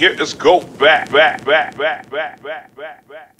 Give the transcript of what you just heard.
Let's go back, back, back, back, back, back, back, back.